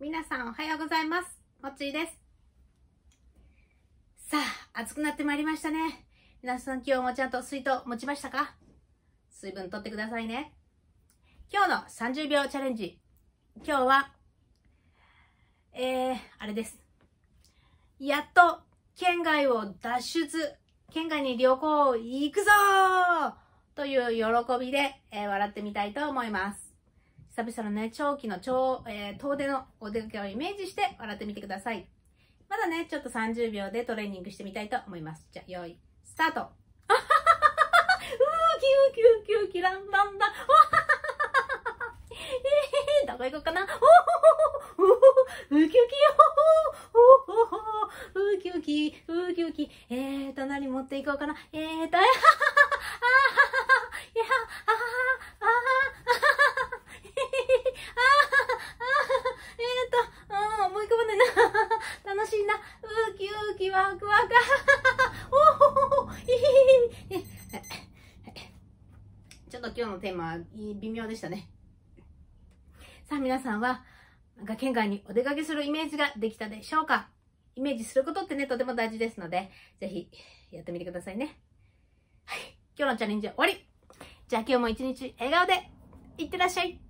皆さんおはようございます。もっちーです。さあ、暑くなってまいりましたね。皆さん今日もちゃんと水筒持ちましたか水分取ってくださいね。今日の30秒チャレンジ。今日は、えー、あれです。やっと県外を脱出、県外に旅行行くぞという喜びで、えー、笑ってみたいと思います。久々のね、長期の超、えー、遠出のお出かけをイメージして笑ってみてください。まだね、ちょっと30秒でトレーニングしてみたいと思います。じゃあ、よい、スタートうー、キューキューキューキランランラン。えー、どこ行こうかな。おおウキウキよおおウキウキ、ウキウキ。えーと、何持っていこうかな。えーと、と今日のテーマは微妙でしたね。さあ皆さんは、なんか県外にお出かけするイメージができたでしょうかイメージすることってね、とても大事ですので、ぜひやってみてくださいね。はい。今日のチャレンジは終わりじゃあ今日も一日笑顔で、いってらっしゃい